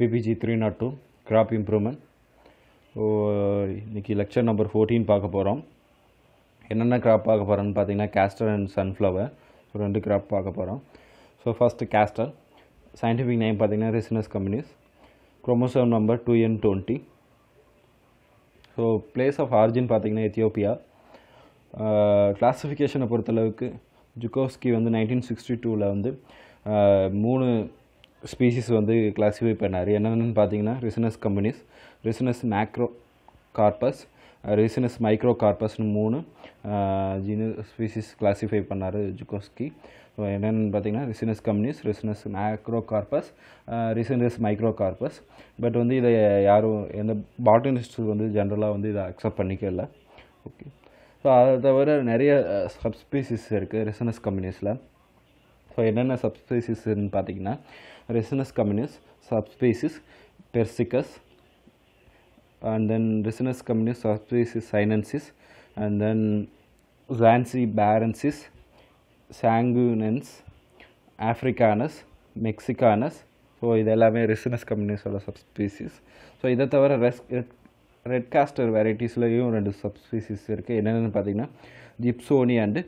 PPG three nought two crop improvement இன்றைக்கி lecture number fourteen பார்க்க போகிறோம் என்னென்ன கிராப் பார்க்க போகிறோன்னு பார்த்தீங்கன்னா கேஸ்டர் அண்ட் சன்ஃப்ளவர் ஸோ ரெண்டு கிராப் பார்க்க போகிறோம் so first castor scientific name பார்த்தீங்கன்னா Ricinus communis chromosome number two n twenty so place of origin பார்த்தீங்கன்னா எத்தியோப்பியா கிளாஸிஃபிகேஷனை பொறுத்தளவுக்கு ஜுகோஸ்கி வந்து நைன்டீன் சிக்ஸ்டி டூவில் வந்து மூணு ஸ்பீசிஸ் வந்து கிளாஸிஃபை பண்ணார் என்னென்னு பார்த்தீங்கன்னா Ricinus communis Ricinus macrocarpus ரிசனஸ் மைக்ரோ கார்பஸ்னு மூணு ஜீனு ஸ்பீசிஸ் கிளாஸிஃபை பண்ணார் ஜுகோஸ்கி ஸோ என்னென்னு பார்த்தீங்கன்னா Ricinus communis Ricinus macrocarpus ரிசனஸ் microcarpus but வந்து இதை யாரும் எந்த பாட்டனிஸ்ட் வந்து ஜென்ரலாக வந்து இதை அக்செப்ட் பண்ணிக்கல ஓகே ஸோ அதை தவிர நிறைய சப்ஸ்பீசிஸ் இருக்குது ரிசனஸ் கம்யூனிஸில் ஸோ என்னென்ன சப்ஸ்பீசிஸ்ன்னு பார்த்தீங்கன்னா resinous communis subspecies persicus and then resinous communis subspecies sinensis and then Zansi barensis sanguinens africanus mexicanus so இது எல்லாமே ரெசினஸ் கம்பெனிஸோட சப்ஸ்பீசிஸ் ஸோ இதை தவிர ரெஸ் ரெட் காஸ்டர் வெரைட்டிஸ்லேயும் ரெண்டு சப்ஸ்பீசிஸ் இருக்குது என்னென்னு பார்த்தீங்கன்னா ஜிப்சோனி அண்டு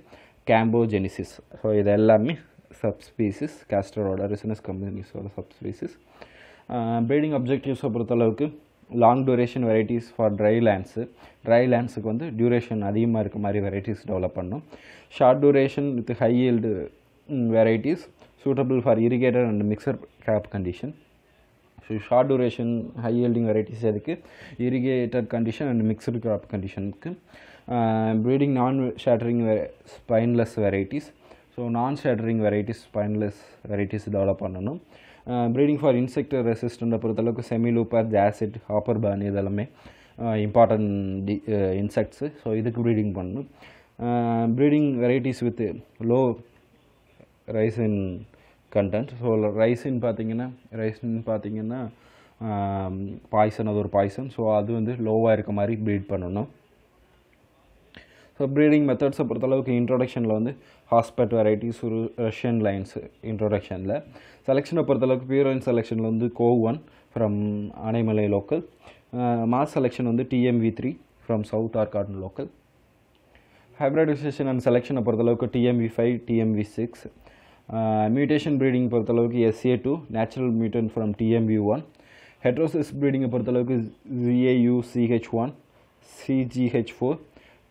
கேம்போஜெனிசிஸ் ஸோ இது எல்லாமே சப்ஸ்பீசிஸ் கேஸ்டரோட ரிசனஸ் கம்பெனிஸோட சப்ஸ்பீசிஸ் ப்ரீடிங் அப்ஜெக்டிவ்ஸை பொறுத்தளவுக்கு long duration varieties for dry lands dry லேண்ட்ஸுக்கு வந்து டியூரேஷன் அதிகமாக இருக்க மாதிரி வெரைட்டிஸ் டெவலப் பண்ணும் short duration with high yield varieties suitable for irrigated and mixed crop condition so short duration high yielding varieties எதுக்கு irrigated condition and mixed crop கண்டிஷனுக்கு breeding non shattering வெ spineless varieties so non shattering varieties spineless varieties develop பண்ணணும் breeding for insect ரெசிஸ்டண்ட்டை பொறுத்தளவுக்கு semi looper jassid hopper burn இதெல்லாமே important the insects so இதுக்கு breeding பண்ணணும் breeding varieties with low ricin content so ricin பார்த்தீங்கன்னா ரைஸ்ன்னு பார்த்தீங்கன்னா poison அது ஒரு பாய்சன் ஸோ அது வந்து லோவாக இருக்க மாதிரி ப்ரீட் பண்ணணும் ஸோ ப்ரீடிங் மெத்தட்ஸை பொறுத்தளவுக்கு இன்ட்ரொடக்ஷனில் வந்து ஹாஸ்பெட் வெரைட்டிஸ் ஒரு ரஷ்யன் லைன்ஸ் இன்ட்ரொடக்ஷனில் செலெக்ஷனை பொறுத்தளவுக்கு பியூரன் செலெக்ஷனில் வந்து CO one from Anaimalai local mass selection வந்து டிஎம்வி த்ரீ ஃப்ரம் சவுத் ஆர்காட்டன் லோக்கல் ஹைப்ரிடைசேஷன் அண்ட் செலெக்ஷனை பொறுத்தளவுக்கு TMV five TMV six mutation breeding பொறுத்தளவுக்கு SA two natural mutant from TMV one heterosis ப்ரீடிங்கை பொறுத்தளவுக்கு GAU CH one CGH four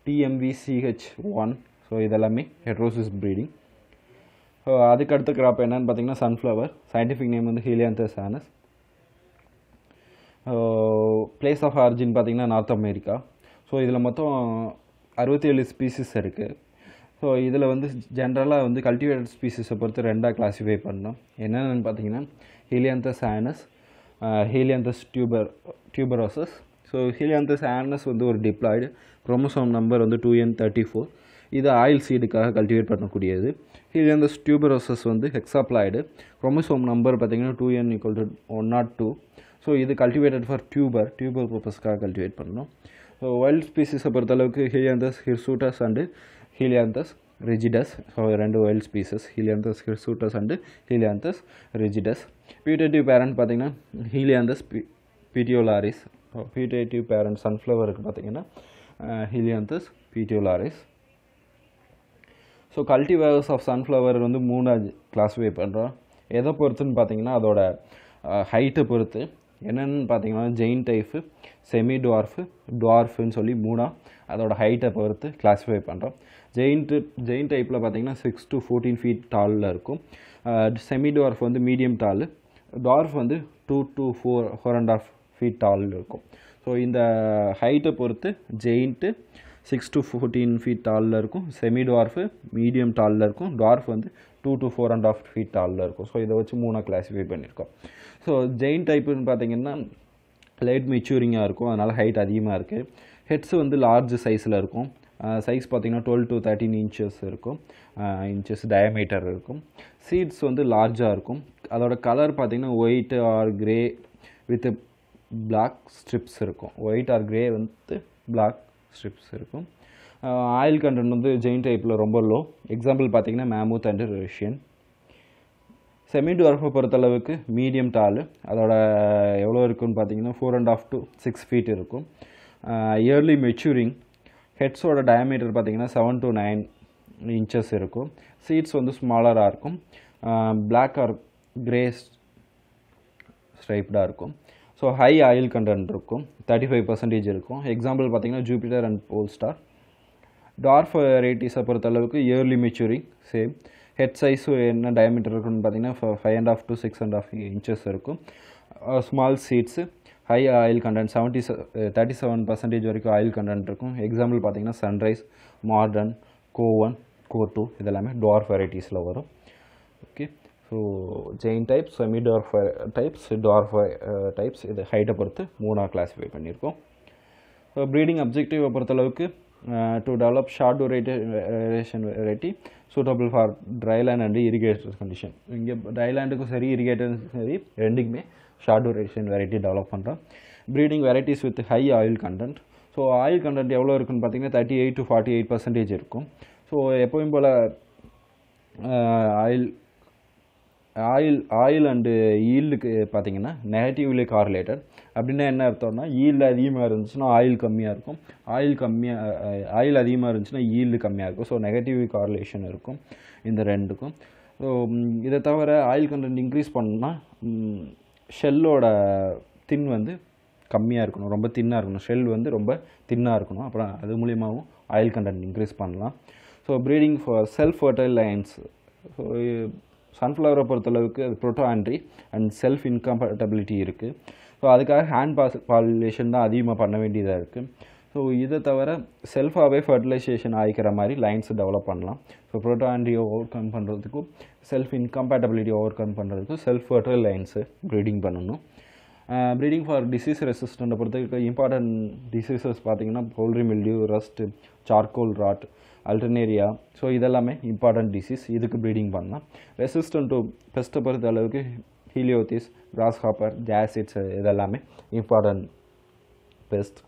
TMVCH one so இதெல்லாமே heterosis breeding so அதுக்கடுத்த crop என்னன்னு பார்த்தீங்கன்னா சன்ஃப்ளவர் சயின்டிஃபிக் நேம் வந்து Helianthus annuus place of origin பார்த்திங்கன்னா North America so இதில் மொத்தம் அறுபத்தி ஏழு ஸ்பீசிஸ் இருக்குது ஸோ இதில் வந்து ஜென்ரலாக வந்து கல்டிவேட்டட் ஸ்பீசிஸை பொறுத்து ரெண்டாக கிளாஸிஃபை பண்ணோம் என்னென்னு பார்த்தீங்கன்னா Helianthus annuus Helianthus tuber tuberosus so Helianthus annuus வந்து ஒரு டிப்ளாய்டு குரோமோசோம் நம்பர் வந்து டூ என் தேர்ட்டி ஃபோர் இது ஆயில் சீடுக்காக கல்டிவேட் பண்ணக்கூடியது இது வந்து ஸ்டியூபரோசஸ் வந்து ஹெக்ஸாப்ளாய்டு குரோமோசோம் நம்பர் பார்த்திங்கன்னா two n equal to one not two so இது கல்டிவேட்டட் ஃபார் டியூபர் டியூபர் பர்பஸ்க்காக கல்டிவேட் பண்ணணும் ஸோ வைல்ட் ஸ்பீசிஸை பொறுத்தளவுக்கு Helianthus hirsutus and Helianthus rigidus so ரெண்டு wild species Helianthus hirsutus and Helianthus rigidus பியூட்டேட்டிவ் parent பார்த்திங்கன்னா Helianthus P petiolaris putative parent சன்ஃப்ளவருக்கு பார்த்திங்கன்னா uh, Helianthus petiolaris. So cultivars of sunflower வந்து மூணாக கிளாஸிஃபை பண்ணுறோம் எதை பொறுத்துன்னு பார்த்தீங்கன்னா அதோட ஹைட்டை uh, பொறுத்து என்னென்னு பார்த்தீங்கன்னா ஜெயின் டைஃபு செமி டுவார்ஃபு டுவார்ஃபுன்னு சொல்லி மூணாக அதோடய ஹைட்டை பொறுத்து கிளாஸிஃபை பண்ணுறோம் ஜெயின்ட்டு ஜெயின் டைப்பில் பார்த்தீங்கன்னா சிக்ஸ் டு ஃபோர்டீன் ஃபீட் டாலில் இருக்கும் செமி uh, டுவார்ஃப் வந்து மீடியம் டால் டுவார்ஃப் வந்து two to four four and half feet டாலில் இருக்கும் ஸோ இந்த ஹைட்டை பொறுத்து giant six to fourteen feet டாலில் இருக்கும் செமி டுவார்ஃபு மீடியம் டாலில் இருக்கும் டார்ஃப் வந்து two to four and half feet டாலில் இருக்கும் ஸோ இதை வச்சு மூணாக கிளாஸிஃபை பண்ணியிருக்கோம் ஸோ ஜெயின் டைப்புன்னு பார்த்தீங்கன்னா லைட் மெச்சூரிங்காக இருக்கும் அதனால் ஹைட் அதிகமாக இருக்குது ஹெட்ஸ் வந்து லார்ஜ் சைஸில் இருக்கும் சைஸ் பார்த்திங்கன்னா டுவெல் டு தேர்ட்டின் இன்ச்சஸ் இருக்கும் இன்ச்சஸ் டயமீட்டர் இருக்கும் சீட்ஸ் வந்து லார்ஜாக இருக்கும் அதோட கலர் பார்த்திங்கன்னா white or grey with black stripes இருக்கும் ஒயிட் ஆர் grey வந்து black ஸ்ட்ரிப்ஸ் இருக்கும் ஆயில் content வந்து ஜெயின் டைப்பில் ரொம்ப லோ எக்ஸாம்பிள் பார்த்தீங்கன்னா மேமூத் அண்டு ரஷ்யன் செமி டுவர்ஃபை பொறுத்தளவுக்கு மீடியம் டாலு அதோட எவ்வளோ இருக்குன்னு பார்த்தீங்கன்னா four and half to six feet இருக்கும் இயர்லி மெச்சூரிங் ஹெட்ஸோட டயமீட்டர் பார்த்தீங்கன்னா செவன் டு நைன் இன்ச்சஸ் இருக்கும் சீட்ஸ் வந்து ஸ்மாலராக இருக்கும் black ஆர் grey ஸ்ட்ரைப்டாக இருக்கும் சோ ஹை ஆயில் கண்டென்ட் இருக்கும் 35% இருக்கும் एग्जांपल பாத்தீங்கன்னா Jupiter and Pole Star dwarf ரேடிஸ் அபரத அளவுக்கு early maturing seed head size என்ன diameter இருக்கும்னு பாத்தீங்கன்னா 5 and 1/2 to 6 and 1/2 inches இருக்கும் small seeds high oil content 70 37% வரைக்கும் ஆயில் கண்டென்ட் இருக்கும் एग्जांपल பாத்தீங்கன்னா सनரைஸ் மாடர்ன் கோ1 கோ2 இதெல்லாம் டார்ஃப் variétésல வரும் okay so giant types semi டார்ஃபை டைப்ஸ் டார்ஃபை டைப்ஸ் இது ஹைட்டை பொறுத்து மூணாக கிளாஸிஃபை பண்ணியிருக்கோம் ஸோ ப்ரீடிங் பொறுத்த அளவுக்கு to develop short duration variety suitable for dryland and irrigated condition இங்கே ட்ரைலேண்டுக்கும் சரி இரிகேட்டருக்கும் சரி ரெண்டுக்குமே ஷார்ட் டூரேஷன் வெரைட்டி டெவலப் பண்ணுறோம் breeding varieties with high oil content so oil content எவ்வளோ இருக்குன்னு பார்த்தீங்கன்னா thirty eight to forty eight percentage இருக்கும் ஸோ எப்போயும் போல் oil uh, oil oil and ஈல்டுக்கு பார்த்தீங்கன்னா நெகட்டிவ்லி கார்லேட்டட் அப்படின்னா என்ன அர்த்தம்னா ஈல்டு அதிகமாக இருந்துச்சுன்னா ஆயில் கம்மியாக இருக்கும் ஆயில் கம்மியாக ஆயில் அதிகமாக இருந்துச்சுன்னா ஈல்டு கம்மியாக இருக்கும் ஸோ நெகட்டிவ் கார்லேஷன் இருக்கும் இந்த ரெண்டுக்கும் ஸோ இதை தவிர ஆயில் கண்டென்ட் இன்க்ரீஸ் பண்ணோம்னா ஷெல்லோட தின் வந்து கம்மியாக இருக்கணும் ரொம்ப தின்னாக இருக்கணும் ஷெல் வந்து ரொம்ப தின்னாக இருக்கணும் அப்புறம் அது மூலியமாகவும் ஆயில் கண்டென்ட் இன்க்ரீஸ் பண்ணலாம் so breeding for self fertile lines so சன்ஃப்ளவரை பொறுத்தளவுக்கு அது protandry and self incompatibility இருக்குது ஸோ அதுக்காக ஹேண்ட் பாஸ் பாலினேஷன் தான் அதிகமாக பண்ண வேண்டியதாக இருக்குது ஸோ இதை தவிர செல்ஃபாகவே ஃபர்டிலைசேஷன் ஆகிக்கிற மாதிரி லைன்ஸ் டெவலப் பண்ணலாம் ஸோ ப்ரோட்டோ ஆண்ட்ரியை ஓவர் கம் பண்ணுறதுக்கும் செல்ஃப் இன்கம்பேட்டபிலிட்டி ஓவர் கம் பண்ணுறதுக்கும் செல்ஃப் ஃபர்டில் லைன்ஸு ப்ரீடிங் பண்ணணும் ப்ரீடிங் ஃபார் டிசீஸ் ரெசிஸ்டண்ட்டை பொறுத்த இம்பார்ட்டன்ட் டிசீசஸ் பார்த்திங்கன்னா powdery mildew rust charcoal rot Alternaria so இதெல்லாமே இம்பார்ட்டன்ட் டிசீஸ் இதுக்கு ப்ரீடிங் பண்ணலாம் ரெசிஸ்டன்ட் டு பெஸ்ட்டை பொறுத்த அளவுக்கு ஹீலியோத்திஸ் கிராஸ் ஹாப்பர் ஜாசிட்ஸ் இதெல்லாமே இம்பார்ட்டன்ட் பெஸ்ட்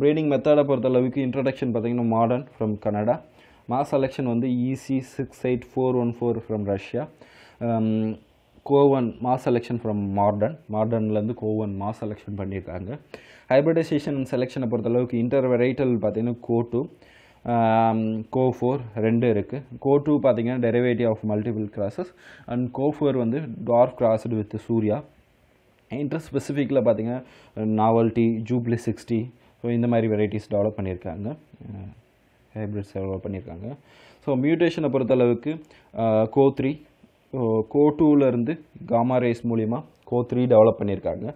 ப்ரீடிங் மெத்தடை பொறுத்த அளவுக்கு இன்ட்ரடக்ஷன் பார்த்திங்கன்னா Morden from Canada mass selection வந்து EC six eight four one four from Russia CO one mass selection from Morden மார்டன்லேருந்து கோவன் மாஸ் செலெக்ஷன் பண்ணியிருக்காங்க ஹைப்ரிடைசேஷன் செலெக்ஷனை பொறுத்தளவுக்கு இன்டர் வெரைட்டல் பார்த்திங்கன்னா கோட்டு கோ ஃபோர் ரெண்டு இருக்குது கோ டூ பார்த்திங்கன்னா derivative of multiple crosses and CO four வந்து dwarf crossed with Surya இன்ட்ரெஸ்ட் ஸ்பெசிஃபிக்கில் பார்த்திங்கன்னா நாவல்டி ஜூப்ளி சிக்ஸ்டி ஸோ இந்த மாதிரி வெரைட்டிஸ் டெவலப் பண்ணியிருக்காங்க ஹைப்ரிட்ஸ் டெவலப் பண்ணியிருக்காங்க ஸோ மியூட்டேஷனை பொறுத்தளவுக்கு கோ த்ரீ கோ டூவிலருந்து காமா ரேஸ் மூலிமா கோ த்ரீ டெவலப் பண்ணியிருக்காங்க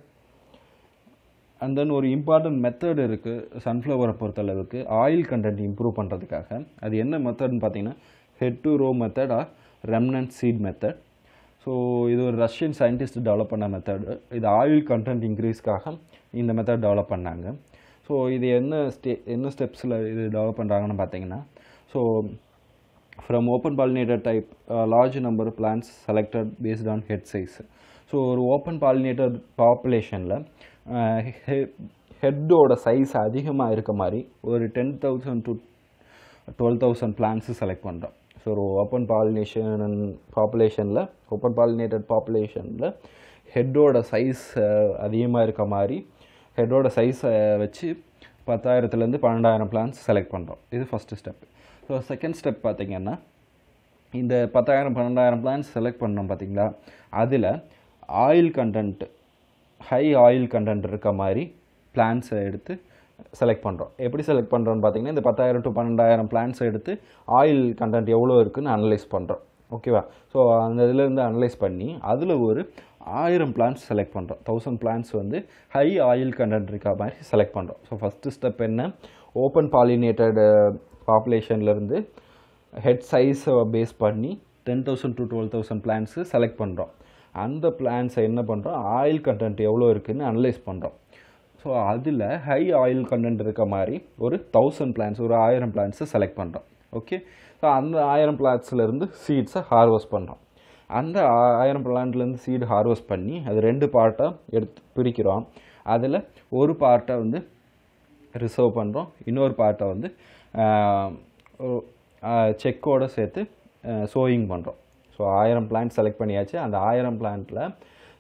அண்ட் தென் ஒரு இம்பார்ட்டண்ட் மெத்தட் இருக்குது சன்ஃப்ளவரை பொறுத்தளவுக்கு ஆயில் கண்டென்ட் இம்ப்ரூவ் பண்ணுறதுக்காக அது என்ன மெத்தட்னு பார்த்தீங்கன்னா head to row method or remnant seed method so இது ஒரு ரஷ்யன் சயின்டிஸ்ட் டெவலப் பண்ண மெத்தடு இது ஆயில் கண்டென்ட் இன்க்ரீஸ்க்காக இந்த மெத்தட் டெவலப் பண்ணாங்க ஸோ இது என்ன ஸ்டே என்ன ஸ்டெப்ஸில் இது டெவலப் பண்ணுறாங்கன்னு பார்த்தீங்கன்னா so from open pollinator type large number plants selected based on head size so ஒரு ஓப்பன் பாலினேட்டர் பாப்புலேஷனில் ஹெட்டோட சைஸ் அதிகமாக இருக்க மாதிரி ஒரு ten thousand to twelve thousand plants select பண்ணுறோம் ஸோ ஓப்பன் பாலினேஷன் பாப்புலேஷனில் ஓப்பன் பாலினேட்டட் பாப்புலேஷனில் ஹெட்டோட சைஸ் அதிகமாக இருக்க மாதிரி ஹெட்டோட சைஸை வச்சு பத்தாயிரத்துலேருந்து பன்னெண்டாயிரம் பிளான்ஸ் செலக்ட் பண்ணுறோம் இது first step so second step பார்த்திங்கன்னா இந்த பத்தாயிரம் பன்னெண்டாயிரம் பிளான்ஸ் செலக்ட் பண்ணோம் பார்த்திங்களா அதில் oil content high oil content இருக்க மாதிரி பிளான்ஸை எடுத்து செலக்ட் பண்ணுறோம் எப்படி செலக்ட் பண்ணுறோன்னு பார்த்தீங்கன்னா இந்த பத்தாயிரம் டு பன்னெண்டாயிரம் பிளான்ஸை எடுத்து ஆயில் கண்டென்ட் எவ்வளோ இருக்குதுன்னு அனலைஸ் பண்ணுறோம் ஓகேவா ஸோ அந்த இதிலேருந்து அனலைஸ் பண்ணி அதில் ஒரு ஆயிரம் பிளான்ஸ் செலக்ட் பண்ணுறோம் தௌசண்ட் பிளான்ஸ் வந்து ஹை ஆயில் கண்டென்ட் இருக்க மாதிரி செலக்ட் பண்ணுறோம் ஸோ ஃபஸ்ட்டு ஸ்டெப் என்ன ஓப்பன் பாலினேட்டட் பாப்புலேஷன்லேருந்து ஹெட் சைஸை பேஸ் பண்ணி ten thousand to twelve thousand plants select பண்ணுறோம் அந்த பிளான்ஸை என்ன பண்ணுறோம் ஆயில் கண்டென்ட் எவ்வளோ இருக்குதுன்னு அனலைஸ் பண்ணுறோம் ஸோ அதில் ஹை ஆயில் கண்டென்ட் இருக்க மாதிரி ஒரு தௌசண்ட் பிளான்ஸ் ஒரு ஆயிரம் பிளான்ஸை செலக்ட் பண்ணுறோம் ஓகே ஸோ அந்த ஆயிரம் பிளான்ஸ்லேருந்து சீட்ஸை ஹார்வெஸ்ட் பண்ணுறோம் அந்த ஆயிரம் பிளான்ட்லேருந்து சீடு ஹார்வெஸ்ட் பண்ணி அது ரெண்டு பார்ட்டாக எடுத்து பிரிக்கிறோம் அதில் ஒரு பார்ட்டை வந்து ரிசர்வ் பண்ணுறோம் இன்னொரு பார்ட்டை வந்து செக்கோடு சேர்த்து சோயிங் பண்ணுறோம் ஸோ ஆயிரம் பிளான்ட் செலக்ட் பண்ணியாச்சு அந்த ஆயிரம் பிளான்ட்டில்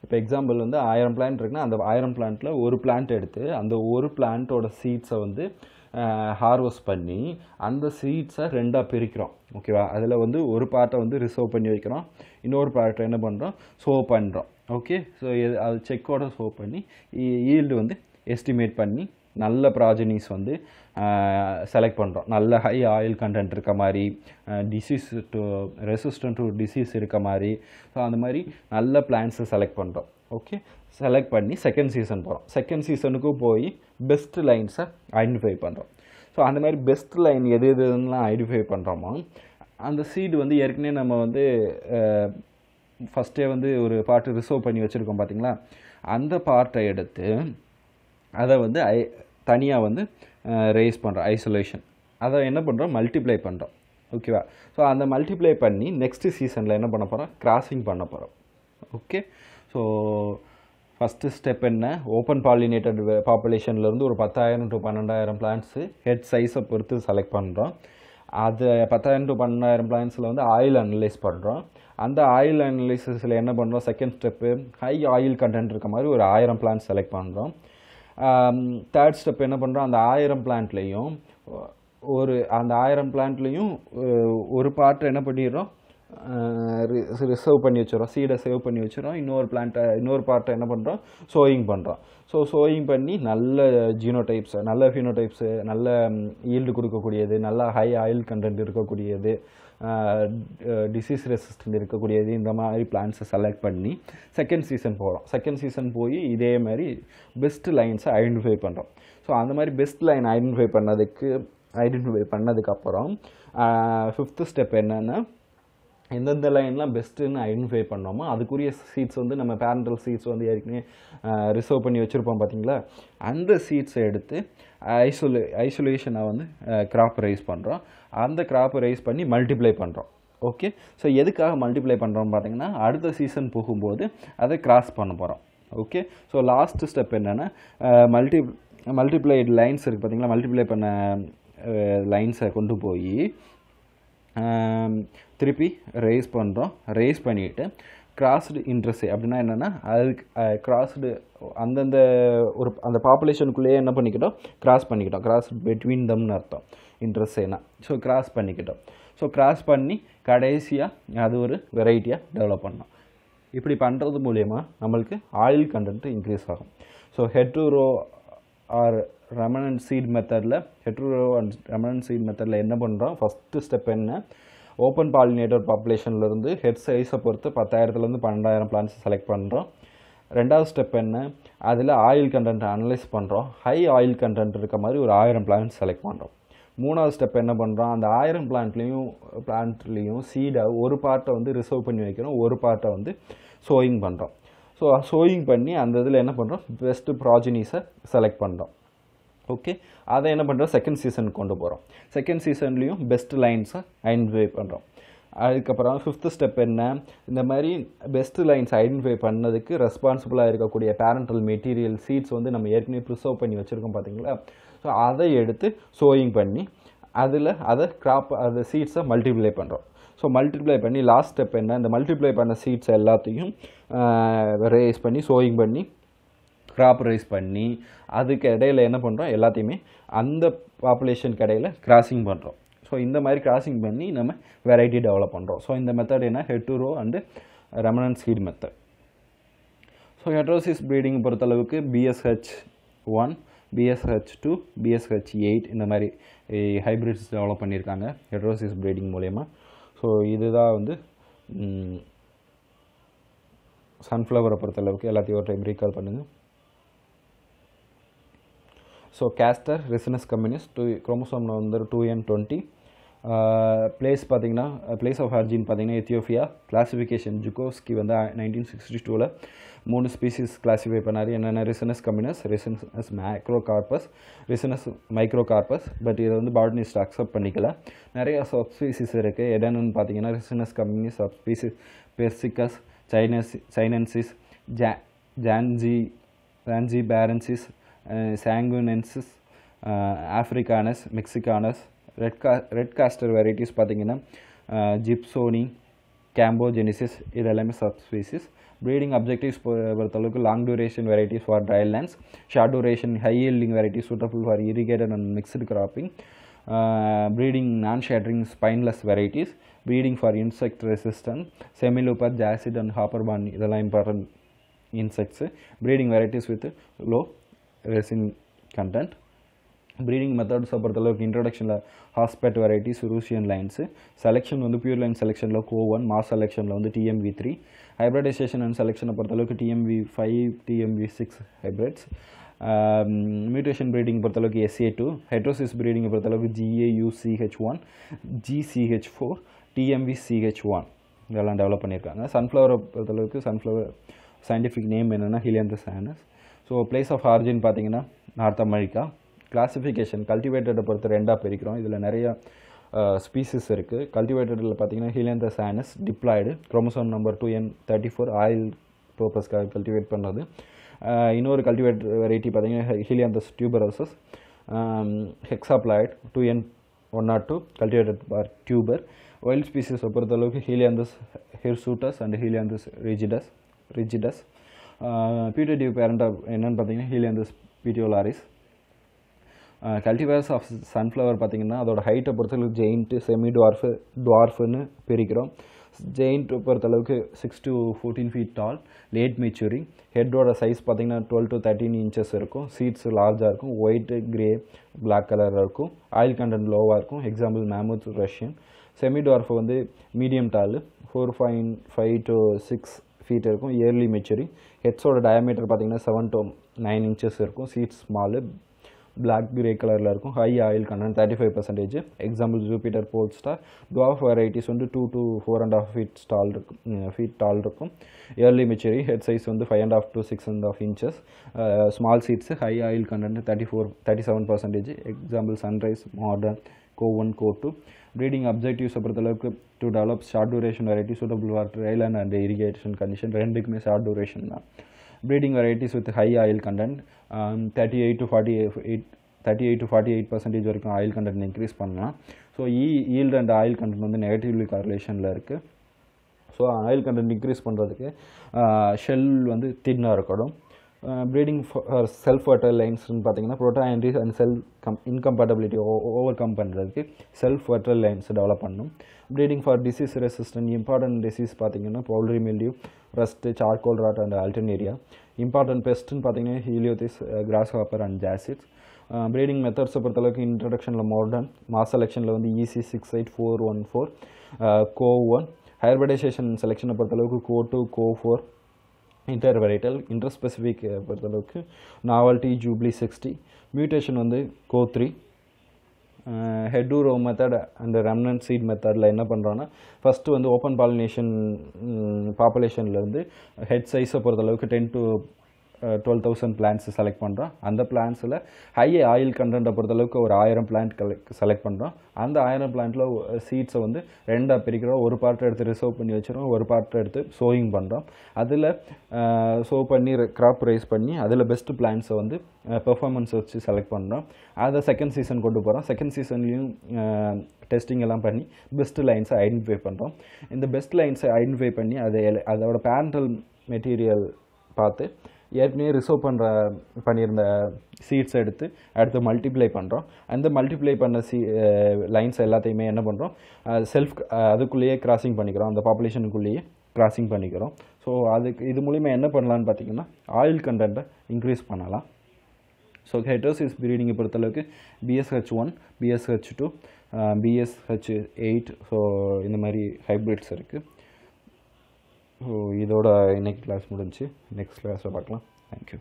இப்போ எக்ஸாம்பிள் வந்து ஆயிரம் பிளான்ட் இருக்குன்னா அந்த ஆயிரம் பிளான்ட்டில் ஒரு பிளான்ட் எடுத்து அந்த ஒரு பிளான்ட்டோட சீட்ஸை வந்து ஹார்வெஸ்ட் பண்ணி அந்த சீட்ஸை ரெண்டாக பிரிக்கிறோம் ஓகேவா அதில் வந்து ஒரு பார்ட்டை வந்து ரிசர்வ் பண்ணி வைக்கிறோம் இன்னொரு பார்ட்டை என்ன பண்ணுறோம் சோ பண்ணுறோம் ஓகே ஸோ அது செக்கோட சோ பண்ணி ஈல்டு வந்து எஸ்டிமேட் பண்ணி நல்ல ப்ராஜனிஸ் வந்து செலக்ட் பண்ணுறோம் நல்ல ஹை ஆயில் கண்டென்ட் இருக்க மாதிரி disease to resistant to disease இருக்க மாதிரி ஸோ அந்த மாதிரி நல்ல பிளான்ஸை செலக்ட் பண்ணுறோம் ஓகே செலக்ட் பண்ணி செகண்ட் சீசன் போகிறோம் செகண்ட் சீசனுக்கும் போய் பெஸ்ட் லைன்ஸை ஐடென்டிஃபை பண்ணுறோம் ஸோ அந்த மாதிரி பெஸ்ட் லைன் எது எதுன்னா ஐடென்டிஃபை பண்ணுறோமோ அந்த சீடு வந்து ஏற்கனவே நம்ம வந்து ஃபஸ்ட்டே வந்து ஒரு பாட்டு ரிசர்வ் பண்ணி வச்சுருக்கோம் பார்த்திங்களா அந்த பார்ட்டை எடுத்து அதை வந்து ஐ தனியாக வந்து ரேஸ் பண்ணுறோம் ஐசோலேஷன் அதை என்ன பண்ணுறோம் மல்டிப்ளை பண்ணுறோம் ஓகேவா ஸோ அந்த மல்டிப்ளை பண்ணி நெக்ஸ்ட்டு சீசனில் என்ன பண்ண போகிறோம் கிராஸிங் பண்ண போகிறோம் ஓகே ஸோ ஃபஸ்ட்டு ஸ்டெப் என்ன ஓப்பன் பாலினேட்டட் பாப்புலேஷன்லேருந்து ஒரு பத்தாயிரம் டு பன்னெண்டாயிரம் பிளான்ஸு ஹெட் சைஸை பொறுத்து செலக்ட் பண்ணுறோம் அது பத்தாயிரம் டு பன்னெண்டாயிரம் பிளான்ஸில் வந்து ஆயில் அனலைஸ் பண்ணுறோம் அந்த ஆயில் அனலைசிஸில் என்ன பண்ணுறோம் second step high oil content இருக்க மாதிரி ஒரு ஆயிரம் பிளான்ஸ் செலக்ட் பண்ணுறோம் தேர்ட் ஸ்டெப் என்ன பண்ணுறோம் அந்த ஆயிரம் பிளான்ட்லேயும் ஒரு அந்த ஆயிரம் பிளான்ட்லேயும் ஒரு பார்ட்டை என்ன பண்ணிடுறோம் ரிசர்வ் பண்ணி வச்சுறோம் சீடை சேவ் பண்ணி வச்சுறோம் இன்னொரு பிளான்ட்டை இன்னொரு பார்ட்டை என்ன பண்ணுறோம் சோயிங் பண்ணுறோம் ஸோ சோயிங் பண்ணி நல்ல ஜீனோ நல்ல ஃபினோ டைப்ஸு நல்ல ஈல்டு கொடுக்கக்கூடியது நல்ல ஹை ஆயில் கண்டென்ட் இருக்கக்கூடியது டிசீஸ் ரெசிஸ்டன்ட் இருக்கக்கூடியது இந்த மாதிரி பிளான்ஸை செலக்ட் பண்ணி செகண்ட் சீசன் போகிறோம் செகண்ட் சீசன் போய் இதே மாதிரி பெஸ்ட் லைன்ஸை ஐடென்டிஃபை பண்ணுறோம் ஸோ அந்த மாதிரி பெஸ்ட் லைன் ஐடென்டிஃபை பண்ணதுக்கு ஐடென்டிஃபை பண்ணதுக்கப்புறம் ஃபிஃப்த்து ஸ்டெப் என்னென்னா எந்தெந்த லைன்லாம் பெஸ்ட்டுன்னு ஐடென்டிஃபை பண்ணோமோ அதுக்குரிய சீட்ஸ் வந்து நம்ம பேரண்டல் சீட்ஸ் வந்து ஏற்கனவே ரிசர்வ் பண்ணி வச்சுருப்போம் பார்த்தீங்களா அந்த சீட்ஸை எடுத்து ஐசோலே ஐசோலேஷனை வந்து கிராப் ரைஸ் பண்ணுறோம் அந்த க்ராப் ரைஸ் பண்ணி மல்டிப்ளை பண்ணுறோம் ஓகே ஸோ எதுக்காக மல்டிப்ளை பண்ணுறோம் பார்த்தீங்கன்னா அடுத்த சீசன் போகும்போது அதை கிராஸ் பண்ண போகிறோம் ஓகே ஸோ லாஸ்ட்டு ஸ்டெப் என்னென்னா மல்டி மல்டிப்ளைடு லைன்ஸ் இருக்குது பார்த்தீங்களா மல்டிப்ளை பண்ண லைன்ஸை கொண்டு போய் திருப்பி ரேஸ் பண்ணுறோம் ரேஸ் பண்ணிவிட்டு கிராஸ்டு இன்ட்ரெஸ்ட் அப்படின்னா என்னென்னா அதுக்கு கிராஸ்டு அந்தந்த ஒரு அந்த பாப்புலேஷனுக்குள்ளேயே என்ன பண்ணிக்கிட்டோம் கிராஸ் பண்ணிக்கிட்டோம் கிராஸ் பிட்வீன் தம்னு அர்த்தம் இன்ட்ரெஸ்ட்னா ஸோ கிராஸ் பண்ணிக்கிட்டோம் ஸோ கிராஸ் பண்ணி கடைசியாக அது ஒரு வெரைட்டியாக டெவலப் பண்ணோம் இப்படி பண்ணுறது மூலயமா நம்மளுக்கு ஆயில் கண்டென்ட்டு இன்க்ரீஸ் ஆகும் so head row or remnant seed மெத்தடில் ஹெட்ரூரோ அண்ட் ரெமனன்ட் சீட் மெத்தடில் என்ன பண்ணுறோம் ஃபஸ்ட்டு ஸ்டெப் என்ன ஓப்பன் பாலினேட்டர் பாப்புலேஷன்லேருந்து ஹெட் சைஸை பொறுத்து பத்தாயிரத்துலேருந்து பன்னெண்டாயிரம் பிளான்ஸ் செலக்ட் பண்ணுறோம் ரெண்டாவது ஸ்டெப் என்ன அதில் ஆயில் கண்டென்ட் அனலைஸ் பண்ணுறோம் ஹை ஆயில் கண்டென்ட் இருக்க மாதிரி ஒரு ஆயிரம் பிளான்ட்ஸ் செலக்ட் பண்ணுறோம் மூணாவது ஸ்டெப் என்ன பண்ணுறோம் அந்த ஆயிரம் பிளான்ட்லேயும் பிளான்ட்லேயும் சீடை ஒரு பார்ட்டை வந்து ரிசர்வ் பண்ணி வைக்கிறோம் ஒரு பார்ட்டை வந்து சோயிங் பண்ணுறோம் ஸோ சோயிங் பண்ணி அந்த இதில் என்ன பண்ணுறோம் பெஸ்ட்டு ப்ராஜினிஸை செலக்ட் பண்ணுறோம் ஓகே அதை என்ன பண்ணுறோம் செகண்ட் சீசன் கொண்டு போகிறோம் செகண்ட் சீசன்லேயும் பெஸ்ட் லைன்ஸை ஐடென்டிஃபை பண்ணுறோம் அதுக்கப்புறம் ஃபிஃப்த்து ஸ்டெப் என்ன இந்த மாதிரி பெஸ்ட் லைன்ஸ் ஐடென்டிஃபை பண்ணதுக்கு ரெஸ்பான்சிபிளாக இருக்கக்கூடிய பேரண்டல் மெட்டீரியல் சீட்ஸ் வந்து நம்ம ஏற்கனவே ப்ரிசர்வ் பண்ணி வச்சுருக்கோம் பார்த்தீங்களா ஸோ அதை எடுத்து சோயிங் பண்ணி அதில் அதை க்ராப் அந்த சீட்ஸை மல்டிப்ளை பண்ணுறோம் ஸோ மல்டிப்ளை பண்ணி லாஸ்ட் ஸ்டெப் என்ன இந்த மல்டிப்ளை பண்ண சீட்ஸ் எல்லாத்தையும் ரேஸ் பண்ணி சோயிங் பண்ணி கிராப் ரைஸ் பண்ணி அதுக்கு இடையில் என்ன பண்ணுறோம் எல்லாத்தையுமே அந்த பாப்புலேஷன் கடையில் கிராசிங் பண்ணுறோம் ஸோ இந்த மாதிரி கிராசிங் பண்ணி நம்ம வெரைட்டி டெவலப் பண்ணுறோம் ஸோ இந்த மெத்தட் என்ன head to row and remnant seed method so heterosis breeding பொறுத்தளவுக்கு BSH one BSH two BSH eight இந்த மாதிரி ஹைப்ரிட்ஸ் டெவலப் பண்ணியிருக்காங்க ஹெட்ரோசிஸ் ப்ரீடிங் மூலயமா ஸோ இதுதான் வந்து சன்ஃப்ளவரை பொறுத்தளவுக்கு எல்லாத்தையும் ஒரு டைம் ரீகால் பண்ணுங்கள் So castor resinus communis two chromosome number two n twenty place பார்த்தீங்கன்னா பிளேஸ் ஆஃப் ஆர்ஜின் பார்த்தீங்கன்னா எத்தியோஃபியா கிளாஸிஃபிகேஷன் ஜுகோஸ்கி வந்து நைன்டீன் சிக்ஸ்டி டூவில் மூணு ஸ்பீசிஸ் கிளாஸிஃபை பண்ணார் என்னென்ன ricinus communis ricinus macrocarpus ரிசனஸ் microcarpus but இதை வந்து பாட்னிஸ்ட் அக்செப்ட் பண்ணிக்கல நிறைய சப் ஸ்பீசிஸ் இருக்குது என்னென்னு பார்த்தீங்கன்னா ricinus communis subspecies persicus சைனஸ் சைனன்சிஸ் ஜா ஜான்ஜி zanzibarensis sanguinensis, uh, africanus, mexicanus, red, ca red caster varieties, uh, gypsoni, cambogenesis, idalame subspecies. Breeding objectives for uh, long duration varieties for dry lands, short duration high yielding varieties suitable for irrigated and mixed cropping, breeding non shattering spineless varieties, breeding for insect resistant, semi looper, jacid, and hopper bond, important insects, breeding varieties with low resin content breeding மெத்தட்ஸை பொறுத்தளவுக்கு இன்ட்ரடக்ஷனில் Hospet varieties Russian lines selection வந்து pure line செலெக்ஷனில் CO one mass செலெக்ஷனில் வந்து TMV three hybridisation and செலெக்ஷனை பொறுத்தளவுக்கு TMV five TMV six hybrids mutation breeding பொறுத்தளவுக்கு எஸ்ஏ டூ ஹைட்ரோசிஸ் ப்ரீடிங்கை பொறுத்தளவுக்கு GAU CH one GCH four TMV CH one இதெல்லாம் டெவலப் பண்ணியிருக்காங்க சன்ஃப்ளவரை பொறுத்தளவுக்கு சன்ஃப்ளவர் சயின்டிஃபிக் நேம் என்னென்னா helianthus annuus so place of origin பார்த்தீங்கன்னா நார்த் அமெரிக்கா கிளாஸிஃபிகேஷன் கல்டிவேட்டடை பொறுத்த ரெண்டாக பிரிக்கிறோம் இதில் நிறைய ஸ்பீசிஸ் இருக்குது கல்டிவேட்டடில் பார்த்தீங்கன்னா helianthus annuus diploid chromosome number two n thirty four oil பர்பஸ்க்காக கல்டிவேட் பண்ணுறது இன்னொரு கல்டிவேட் வெரைட்டி பார்த்தீங்கன்னா helianthus tuberosus hexaploid two n one not two cultivated for tuber oil ஸ்பீசிஸை பொறுத்தளவுக்கு ஹீலியந்தஸ் ஹிர்சூட்டஸ் அண்ட் ஹீலியந்தஸ் ரிஜிடஸ் ரிஜிடஸ் பியூட்டேட்டிவ் ஆஃப் என்னென்னு பார்த்தீங்கன்னா ஹீலியந்தஸ் பிடியோலாரிஸ் கல்டிவேர்ஸ் ஆஃப் சன்ஃப்ளவர் பார்த்திங்கன்னா அதோட ஹைட்டை பொறுத்தளவுக்கு ஜெயிண்ட்டு செமி டுவார்ஃபு டுவார்ஃபுன்னு பிரிக்கிறோம் ஜெயின்ட் பொறுத்தளவுக்கு six to fourteen feet tall late maturing ஹெட்டோட சைஸ் பார்த்திங்கன்னா டுவெல் டு தேர்ட்டின் இன்ச்சஸ் இருக்கும் சீட்ஸ் லார்ஜாக இருக்கும் ஒயிட்டு க்ரே பிளாக் கலராக இருக்கும் ஆயில் கண்டென்ட் லோவாக இருக்கும் example mammoth Russian semi dwarf வந்து medium tall four fine five to six feet இருக்கும் இயர்லி மெச்சூரி ஹெட்ஸோட டயமீட்டர் பார்த்திங்கன்னா செவன் டூ நைன் இன்ச்சஸ் இருக்கும் சீட் ஸ்மாலு பிளாக் கிரே கலரில் இருக்கும் high oil content thirty five percentage example Jupiter pole star dwarf varieties வந்து two to four and half feet tall இருக்கும் feet tall இருக்கும் early maturity head size வந்து five and half to six and half inches small seeds high oil content thirty four thirty seven percentage example sunrise modern CO one CO two breeding அப்ஜெக்டிவ்ஸை பொறுத்தளவுக்கு to develop short duration variety suitable water island and and irrigation condition ரெண்டுக்குமே short duration தான் breeding varieties with high oil content thirty eight to forty eight thirty eight to forty eight percentage வரைக்கும் oil content increase பண்ணலாம் so ஈ yield and oil content வந்து negatively காரிலேஷனில் இருக்குது so oil content increase பண்ணுறதுக்கு shell வந்து தின்னாக இருக்கணும் ப்ரீடிங் ஃபார் செல்ஃப் ஃபர்டைல் லைன்ஸ்னு பார்த்தீங்கன்னா ப்ரோட்டா அண்ட் செல் கம் இன்கம்பேட்டபிலிட்டி ஓவர் கம் பண்ணுறதுக்கு செல்ஃப் ஃபர்டைல் லைன்ஸ் டெவலப் பண்ணணும் breeding for disease resistant important disease பார்த்தீங்கன்னா powdery mildew rust charcoal rot and alternaria important பெஸ்ட்டுன்னு பார்த்தீங்கன்னா heliothis grasshopper and jassids breeding மெத்தட்ஸை பொறுத்தளவுக்கு இன்ட்ரடக்ஷனில் மாடர்ன் மாஸ் செலெக்ஷனில் வந்து EC six eight four one four CO one hybridisation செலெக்ஷனை பொறுத்தளவுக்கு கோ two CO four varietal interspecific பொறுத்தளவுக்கு நாவல்டி ஜூப்ளி சிக்ஸ்டி மியூட்டேஷன் வந்து கோ த்ரீ ஹெட்டூரோ மெத்தட் அந்த ரெம்னன் சீட் மெத்தடில் என்ன பண்ணுறோன்னா ஃபஸ்ட்டு வந்து ஓப்பன் பாலினேஷன் பாப்புலேஷன்லேருந்து ஹெட் சைஸை பொறுத்தளவுக்கு ten to twelve thousand plants select பண்ணுறோம் அந்த பிளான்ஸில் ஹை ஆயில் கண்டென்ட்டை பொறுத்தளவுக்கு ஒரு ஆயிரம் பிளான்ட் கலெக்ட் செலக்ட் பண்ணுறோம் அந்த ஆயிரம் பிளான்ட்டில் சீட்ஸை வந்து ரெண்டாக பிரிக்கிறோம் ஒரு பார்ட்டை எடுத்து ரிசர்வ் பண்ணி வச்சுருவோம் ஒரு பார்ட்டை எடுத்து சோயிங் பண்ணுறோம் அதில் சோ பண்ணி க்ராப் ரைஸ் பண்ணி அதில் பெஸ்ட்டு பிளான்ஸை வந்து பெர்ஃபார்மன்ஸ் வச்சு செலக்ட் பண்ணுறோம் அதை செகண்ட் சீசன் கொண்டு போகிறோம் செகண்ட் சீசன்லேயும் டெஸ்டிங் எல்லாம் பண்ணி பெஸ்ட் லைன்ஸை ஐடென்டிஃபை பண்ணுறோம் இந்த பெஸ்ட் லைன்ஸை ஐடென்டிஃபை பண்ணி அதை அதோட பேண்டல் மெட்டீரியல் பார்த்து ஏற்கனவே ரிசர்வ் பண்ணுற பண்ணியிருந்த சீட்ஸ் எடுத்து அடுத்து மல்டிப்ளை பண்ணுறோம் அந்த மல்டிப்ளை பண்ண சீ லைன்ஸ் எல்லாத்தையுமே என்ன பண்ணுறோம் செல்ஃப் அதுக்குள்ளேயே கிராசிங் பண்ணிக்கிறோம் அந்த பாப்புலேஷனுக்குள்ளேயே கிராசிங் பண்ணிக்கிறோம் ஸோ அதுக்கு இது மூலிமா என்ன பண்ணலான்னு பார்த்தீங்கன்னா ஆயில் கண்டென்ட்டை இன்க்ரீஸ் பண்ணலாம் ஸோ ஹைட்ரோசிஸ் பிரீடிங்கை பொறுத்தளவுக்கு BSH one BSH two BSH eight so இந்த மாதிரி ஹைப்ரிட்ஸ் இருக்குது ஸோ இதோட இன்னைக்கு கிளாஸ் முடிஞ்சு நெக்ஸ்ட் கிளாஸில் பார்க்கலாம் தேங்க்யூ